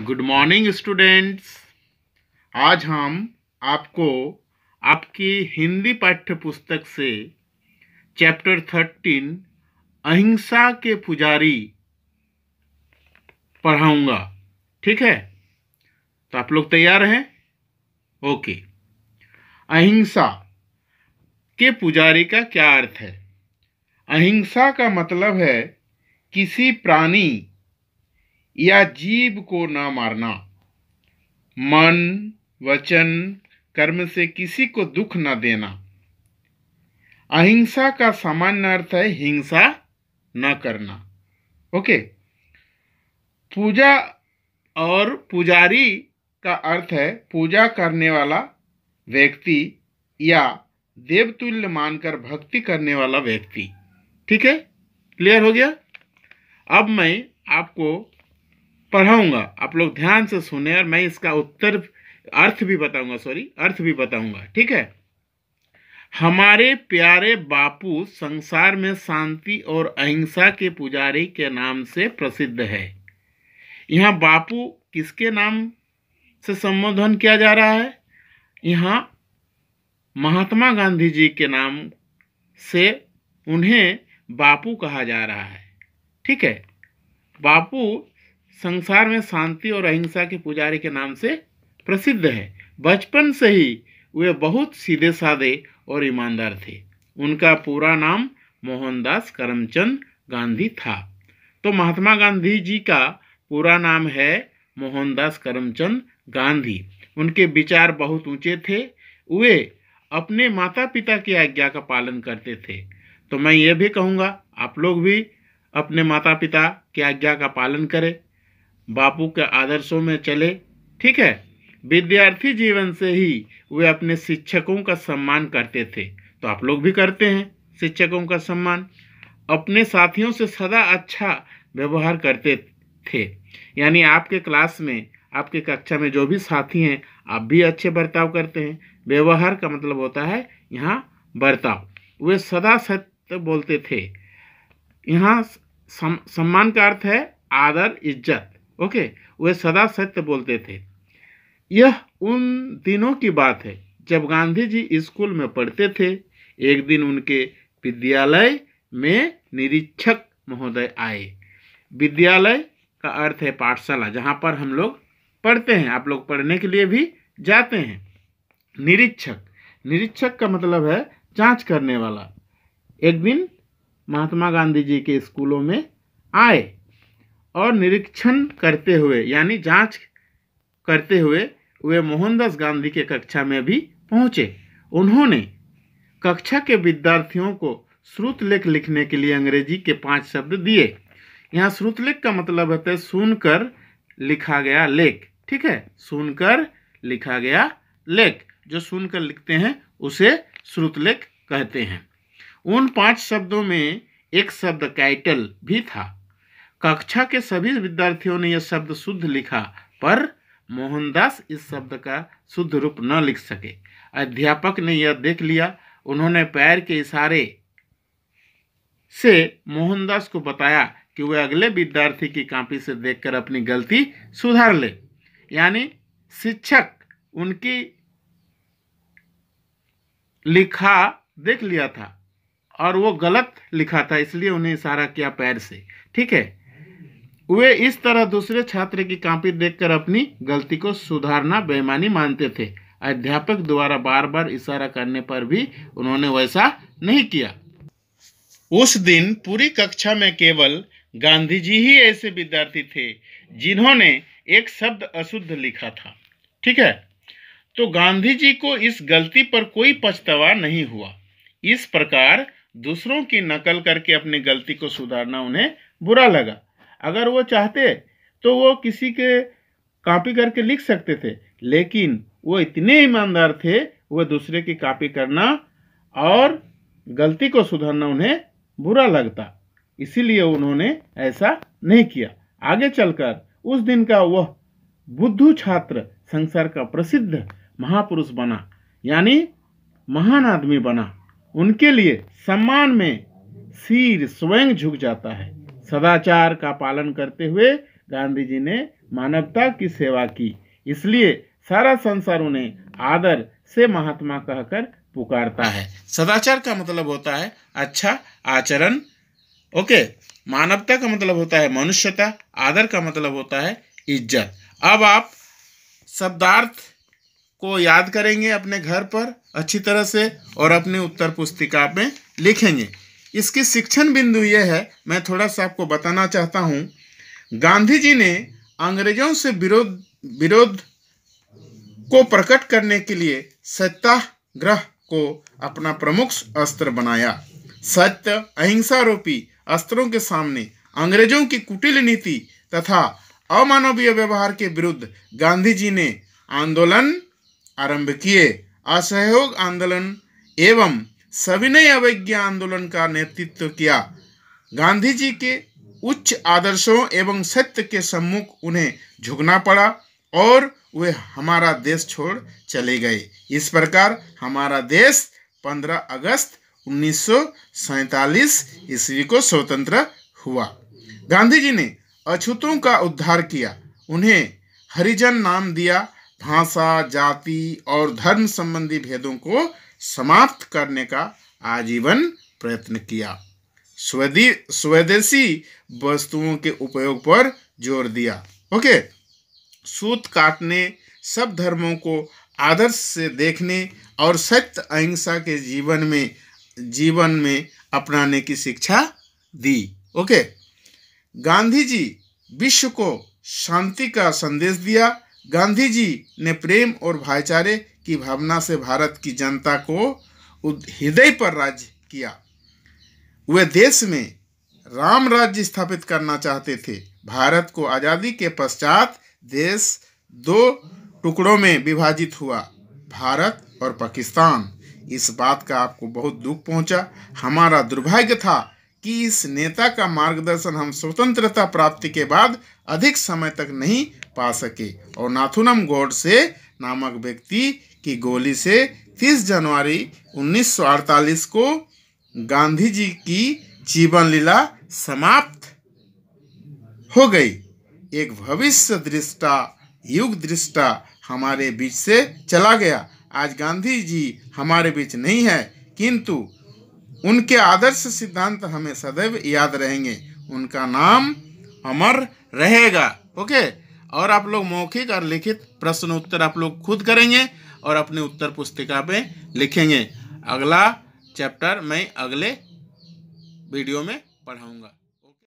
good morning students आज हम आपको आपकी हिंदी पाठ्य पुस्तक से चैप्टर थर्टीन अहिंसा के पुजारी पढ़ाऊंगा ठीक है तो आप लोग तैयार हैं ओके अहिंसा के पुजारी का क्या अर्थ है अहिंसा का मतलब है किसी प्राणी या जीव को न मारना मन वचन कर्म से किसी को दुख न देना अहिंसा का सामान्य अर्थ है हिंसा न करना ओके पूजा और पुजारी का अर्थ है पूजा करने वाला व्यक्ति या देवतुल्य मानकर भक्ति करने वाला व्यक्ति ठीक है क्लियर हो गया अब मैं आपको पढ़ाऊंगा आप लोग ध्यान से सुने और मैं इसका उत्तर अर्थ भी बताऊंगा सॉरी अर्थ भी बताऊंगा ठीक है हमारे प्यारे बापू संसार में शांति और अहिंसा के पुजारी के नाम से प्रसिद्ध है यहाँ बापू किसके नाम से संबोधन किया जा रहा है यहाँ महात्मा गांधी जी के नाम से उन्हें बापू कहा जा रहा है ठीक है बापू संसार में शांति और अहिंसा के पुजारी के नाम से प्रसिद्ध है बचपन से ही वे बहुत सीधे साधे और ईमानदार थे उनका पूरा नाम मोहनदास करमचंद गांधी था तो महात्मा गांधी जी का पूरा नाम है मोहनदास करमचंद गांधी उनके विचार बहुत ऊंचे थे वे अपने माता पिता की आज्ञा का पालन करते थे तो मैं ये भी कहूँगा आप लोग भी अपने माता पिता की आज्ञा का पालन करें बापू के आदर्शों में चले ठीक है विद्यार्थी जीवन से ही वे अपने शिक्षकों का सम्मान करते थे तो आप लोग भी करते हैं शिक्षकों का सम्मान अपने साथियों से सदा अच्छा व्यवहार करते थे यानी आपके क्लास में आपके कक्षा में जो भी साथी हैं आप भी अच्छे बर्ताव करते हैं व्यवहार का मतलब होता है यहाँ बर्ताव वे सदा सत्य बोलते थे यहाँ सम्मान का अर्थ है आदर इज्जत ओके वे सदा सत्य बोलते थे यह उन दिनों की बात है जब गांधी जी स्कूल में पढ़ते थे एक दिन उनके विद्यालय में निरीक्षक महोदय आए विद्यालय का अर्थ है पाठशाला जहाँ पर हम लोग पढ़ते हैं आप लोग पढ़ने के लिए भी जाते हैं निरीक्षक निरीक्षक का मतलब है जांच करने वाला एक दिन महात्मा गांधी जी के स्कूलों में आए और निरीक्षण करते हुए यानी जांच करते हुए वे मोहनदास गांधी के कक्षा में भी पहुँचे उन्होंने कक्षा के विद्यार्थियों को श्रुतलेख लिखने के लिए अंग्रेजी के पांच शब्द दिए यहाँ श्रुतलेख का मतलब होता है सुनकर लिखा गया लेख ठीक है सुनकर लिखा गया लेख जो सुनकर लिखते हैं उसे श्रुतलेख कहते हैं उन पांच शब्दों में एक शब्द कैटल भी था कक्षा के सभी विद्यार्थियों ने यह शब्द शुद्ध लिखा पर मोहनदास इस शब्द का शुद्ध रूप न लिख सके अध्यापक ने यह देख लिया उन्होंने पैर के इशारे से मोहनदास को बताया कि वह अगले विद्यार्थी की कापी से देखकर अपनी गलती सुधार ले यानी शिक्षक उनकी लिखा देख लिया था और वो गलत लिखा था इसलिए उन्हें इशारा किया पैर से ठीक है वे इस तरह दूसरे छात्र की कांपी देखकर अपनी गलती को सुधारना बेमानी मानते थे अध्यापक द्वारा बार बार इशारा करने पर भी उन्होंने वैसा नहीं किया उस दिन पूरी कक्षा में केवल गांधी जी ही ऐसे विद्यार्थी थे जिन्होंने एक शब्द अशुद्ध लिखा था ठीक है तो गांधी जी को इस गलती पर कोई पछतावा नहीं हुआ इस प्रकार दूसरों की नकल करके अपनी गलती को सुधारना उन्हें बुरा लगा अगर वो चाहते तो वो किसी के कॉपी करके लिख सकते थे लेकिन वो इतने ईमानदार थे वो दूसरे की कॉपी करना और गलती को सुधारना उन्हें बुरा लगता इसीलिए उन्होंने ऐसा नहीं किया आगे चलकर उस दिन का वह बुद्धू छात्र संसार का प्रसिद्ध महापुरुष बना यानी महान आदमी बना उनके लिए सम्मान में सिर स्वयं झुक जाता है सदाचार का पालन करते हुए गांधी जी ने मानवता की सेवा की इसलिए सारा संसार उन्हें आदर से महात्मा कहकर पुकारता है सदाचार का मतलब होता है अच्छा आचरण ओके मानवता का मतलब होता है मनुष्यता आदर का मतलब होता है इज्जत अब आप शब्दार्थ को याद करेंगे अपने घर पर अच्छी तरह से और अपने उत्तर पुस्तिका में लिखेंगे इसकी शिक्षण बिंदु ये है मैं थोड़ा सा आपको बताना चाहता हूँ गांधी जी ने अंग्रेजों से विरोध विरोध को प्रकट करने के लिए सत्याग्रह को अपना प्रमुख अस्त्र बनाया सत्य रूपी अस्त्रों के सामने अंग्रेजों की कुटिल नीति तथा अमानवीय व्यवहार के विरुद्ध गांधी जी ने आंदोलन आरंभ किए असहयोग आंदोलन एवं सभी ने अवज्ञा आंदोलन का नेतृत्व किया गांधी जी के उच्च आदर्शों एवं सत्य के सम्मुख उन्हें झुकना पड़ा और वे हमारा देश छोड़ चले गए इस प्रकार हमारा देश 15 अगस्त उन्नीस ईस्वी को स्वतंत्र हुआ गांधी जी ने अछूतों का उद्धार किया उन्हें हरिजन नाम दिया भाषा जाति और धर्म संबंधी भेदों को समाप्त करने का आजीवन प्रयत्न किया स्वदेशी वस्तुओं के उपयोग पर जोर दिया ओके सूत काटने सब धर्मों को आदर्श से देखने और सत्य अहिंसा के जीवन में जीवन में अपनाने की शिक्षा दी ओके गांधी जी विश्व को शांति का संदेश दिया गांधी जी ने प्रेम और भाईचारे की भावना से भारत की जनता को हृदय पर राज्य किया वे देश में राम राज्य स्थापित करना चाहते थे भारत को आज़ादी के पश्चात देश दो टुकड़ों में विभाजित हुआ भारत और पाकिस्तान इस बात का आपको बहुत दुख पहुंचा हमारा दुर्भाग्य था कि इस नेता का मार्गदर्शन हम स्वतंत्रता प्राप्ति के बाद अधिक समय तक नहीं पा सके और नाथुनम गौड से नामक व्यक्ति की गोली से 30 जनवरी 1948 को गांधी जी की जीवन लीला समाप्त हो गई एक भविष्य दृष्टा युग दृष्टा हमारे बीच से चला गया आज गांधी जी हमारे बीच नहीं है किंतु उनके आदर्श सिद्धांत हमें सदैव याद रहेंगे उनका नाम अमर रहेगा ओके और आप लोग मौखिक और लिखित प्रश्न उत्तर आप लोग खुद करेंगे और अपने उत्तर पुस्तिका पे लिखेंगे अगला चैप्टर मैं अगले वीडियो में पढ़ाऊँगा